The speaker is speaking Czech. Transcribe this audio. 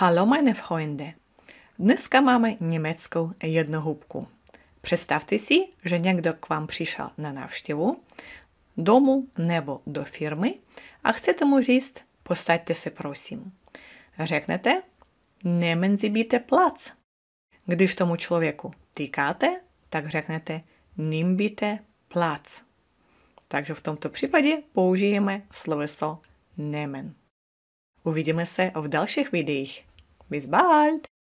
Hallo meine Freunde. Dneska máme německou jednohubku. Představte si, že někdo k vám přišel na návštěvu domu nebo do firmy a chcete mu říct posaďte se prosím. Řeknete nemen si bitte plac. Když tomu člověku týkáte, tak řeknete nim bitte plac. Takže v tomto případě použijeme sloveso nemen. Uvidíme se v dalších videích. Bis bald!